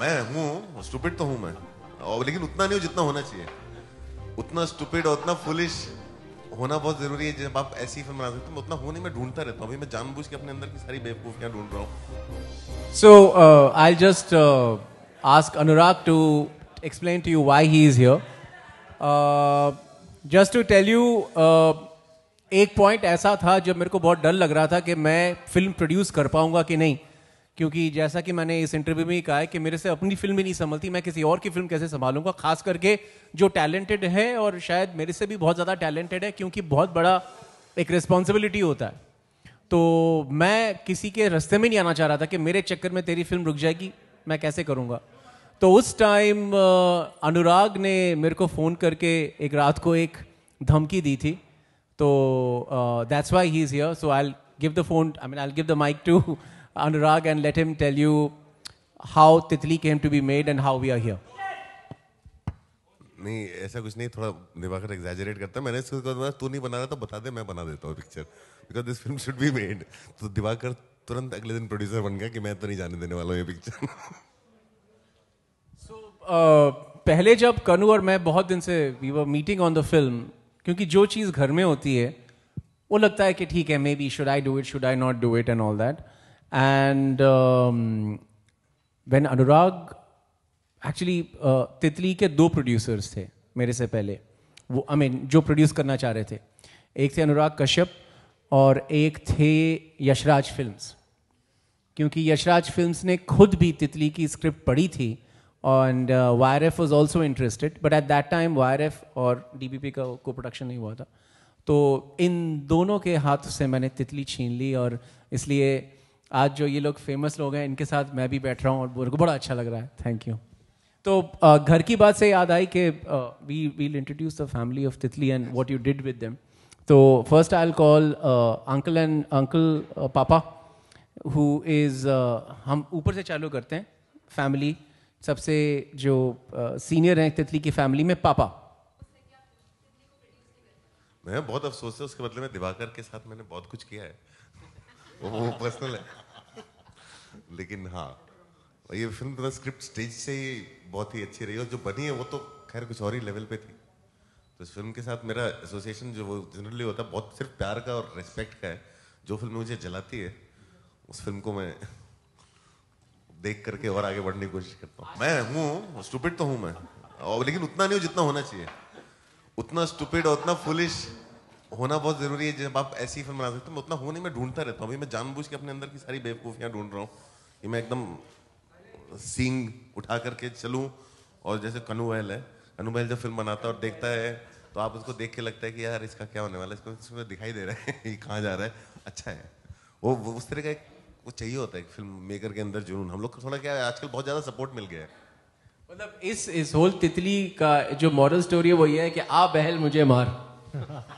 मैं हूँ स्टूपिड तो हूँ मैं और लेकिन उतना नहीं हूँ जितना होना चाहिए उतना स्टूपिड और उतना फुलिश होना बहुत जरूरी है जब आप ऐसी फिल्म बना सकते तो उतना होने में ढूंढता रहता हूँ अभी मैं जानबूझ के अपने अंदर की सारी बेवकूफियाँ ढूंढ रहा हूँ so I just ask Anurag to explain to you why he is here just to tell you एक पॉइंट ऐसा था जब मेरे को बहुत डर लग रहा था कि मैं फिल्म प्रोड्यूस कर पाऊंगा कि नहीं क्योंकि जैसा कि मैंने इस इंटरव्यू में ही कहा है कि मेरे से अपनी फिल्म ही नहीं संभलती मैं किसी और की फिल्म कैसे संभालूंगा खास करके जो टैलेंटेड है और शायद मेरे से भी बहुत ज़्यादा टैलेंटेड है क्योंकि बहुत बड़ा एक रिस्पॉन्सिबिलिटी होता है तो मैं किसी के रस्ते में नहीं आना चाह रहा था कि मेरे चक्कर में तेरी फिल्म रुक जाएगी मैं कैसे करूँगा तो उस टाइम अनुराग ने मेरे को फ़ोन करके एक रात को एक धमकी दी थी तो that's why he is here so I give the phone I mean I give the mic to Anurag and let him tell you how Titli came to be made and how we are here. नहीं ऐसा कुछ नहीं थोड़ा Diwakar exaggerate करता मैंने इसको कहा तू नहीं बना रहा तो बता दे मैं बना देता हूँ picture because this film should be made तो दिवाकर तुरंत अगले दिन प्रोड्यूसर बन गया कि मैं तो नहीं जाने देने वाला हूँ ये पिक्चर सो uh, पहले जब कनु और मैं बहुत दिन से we were meeting on the film क्योंकि जो चीज़ घर में होती है वो लगता है कि ठीक है maybe should I do it should I not do it and all that and when Anurag actually Titli के दो प्रोड्यूसर्स थे मेरे से पहले वो आई I मीन mean, जो प्रोड्यूस करना चाह रहे थे एक थे अनुराग कश्यप और एक थे यशराज फिल्म्स क्योंकि यशराज फिल्म्स ने खुद भी तितली की स्क्रिप्ट पढ़ी थी and Y R F was also interested but at that time Y R F और डी बी पी का को प्रोडक्शन नहीं हुआ था तो इन दोनों के हाथ से मैंने तितली छीन ली और इसलिए आज जो ये लोग फेमस लोग हैं इनके साथ मैं भी बैठ रहा हूँ और मेरे को बड़ा अच्छा लग रहा है थैंक यू तो घर की बात से याद आई कि we will introduce the family of Titli and what you did with them तो first I call uncle and uncle papa who is हम ऊपर से चालू करते हैं फैमिली सबसे जो सीनियर uh, हैं तितली की फैमिली में पापा मैं बहुत अफसोस है उसके बदले में दिवाकर के साथ मैंने बहुत कुछ किया है वो पर्सनल है लेकिन हाँ ये फिल्म तो स्क्रिप्ट स्टेज से ही बहुत ही अच्छी रही और जो बनी है वो तो खैर कुछ और ही लेवल पे थी तो इस फिल्म के साथ मेरा एसोसिएशन जो वो जनरली होता है बहुत सिर्फ प्यार का और रेस्पेक्ट का है जो फिल्म मुझे जलाती है उस फिल्म को मैं देख करके और आगे बढ़ने की कोशिश करता हूँ मैं हूँ स्टूपिड तो हूँ मैं और लेकिन उतना नहीं जितना होना चाहिए उतना स्टूपिड और उतना फुलिश होना बहुत जरूरी है जब आप ऐसी फिल्म बना सकते हो मैं उतना नहीं में ढूंढता रहता हूँ अभी मैं जानबूझ के अपने अंदर की सारी बेवकूफियाँ ढूंढ रहा हूँ कि मैं एकदम सींग उठा करके चलूँ और जैसे कनू वैल है कनू वैल जब फिल्म बनाता है और देखता है तो आप उसको देख के लगता है कि यार इसका क्या होने वाला है इसको इसमें दिखाई दे रहा है ये कहाँ जा रहा है अच्छा है वो, वो उस तरह का एक वो चाहिए होता है फिल्म मेकर के अंदर जुनून हम लोग को थोड़ा क्या है आजकल बहुत ज़्यादा सपोर्ट मिल गया है मतलब इस इस होल तितली का जो मॉरल स्टोरी है वो ये है कि आ बहल मुझे मार